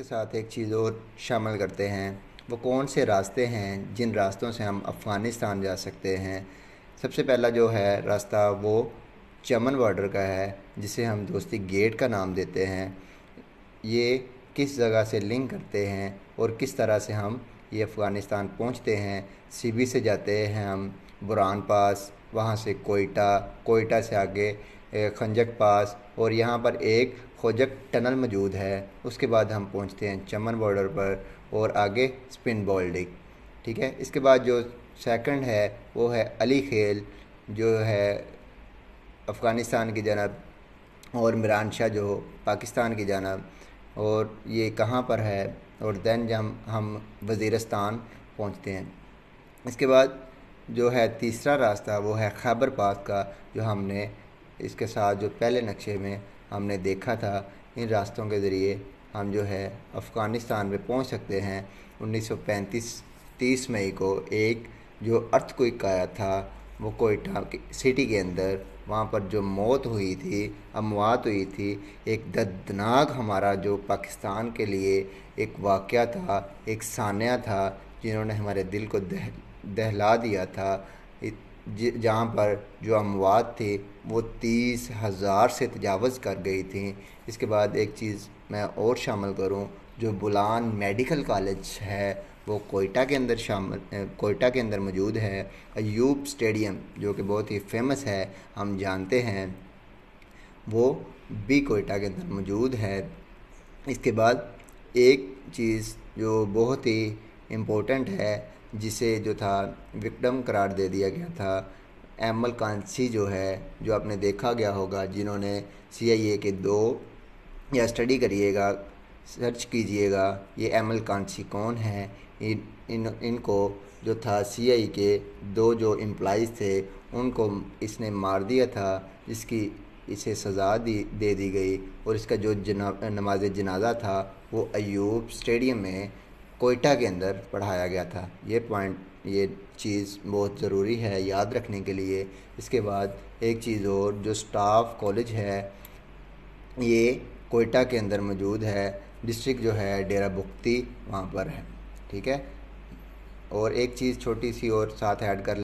इसके साथ एक चीज़ और शामिल करते हैं वो कौन से रास्ते हैं जिन रास्तों से हम अफ़गानिस्तान जा सकते हैं सबसे पहला जो है रास्ता वो चमन बॉर्डर का है जिसे हम दोस्ती गेट का नाम देते हैं ये किस जगह से लिंक करते हैं और किस तरह से हम ये अफ़गानिस्तान पहुंचते हैं सीबी से जाते हैं हम बुरान पास वहाँ से कोयटा कोयटा से आगे खंजक पास और यहाँ पर एक खोजक टनल मौजूद है उसके बाद हम पहुंचते हैं चमन बॉर्डर पर और आगे स्पिन बॉल्डिक ठीक है इसके बाद जो सेकंड है वो है अली खेल जो है अफ़गानिस्तान की जानब और मरान शाह जो पाकिस्तान की जानब और ये कहाँ पर है और दैन जब हम वज़ीरस्तान पहुँचते हैं इसके बाद जो है तीसरा रास्ता वो है खैबर पास का जो हमने इसके साथ जो पहले नक्शे में हमने देखा था इन रास्तों के ज़रिए हम जो है अफ़गानिस्तान में पहुंच सकते हैं 1935 सौ मई को एक जो अर्थ कोई आया था वो कोयटा सिटी के अंदर वहाँ पर जो मौत हुई थी अमवात हुई थी एक दर्दनाक हमारा जो पाकिस्तान के लिए एक वाक़ था एक सान्या था जिन्होंने हमारे दिल को दह दहला दिया था जहाँ पर जो अमवात थे वो तीस हज़ार से तजावज़ कर गई थी इसके बाद एक चीज़ मैं और शामिल करूँ जो बुलान मेडिकल कॉलेज है वो कोयटा के अंदर शामिल कोयटा के अंदर मौजूद है अयूब स्टेडियम जो कि बहुत ही फेमस है हम जानते हैं वो भी कोयटा के अंदर मौजूद है इसके बाद एक चीज़ जो बहुत ही इम्पोर्टेंट है जिसे जो था विक्टम करार दे दिया गया था एमल कांसी जो है जो आपने देखा गया होगा जिन्होंने ए के दो या स्टडी करिएगा सर्च कीजिएगा ये एमल कांसी कौन है इन, इन इनको जो था सीआई के दो जो एम्प्लाइज थे उनको इसने मार दिया था इसकी इसे सज़ा दी दे दी गई और इसका जो जना नमाज जनाजा था वो अयूब स्टेडियम में कोयटा के अंदर पढ़ाया गया था ये पॉइंट ये चीज़ बहुत ज़रूरी है याद रखने के लिए इसके बाद एक चीज़ और जो स्टाफ कॉलेज है ये कोयटा के अंदर मौजूद है डिस्ट्रिक्ट जो है डेरा बुख्ती वहाँ पर है ठीक है और एक चीज़ छोटी सी और साथ ऐड कर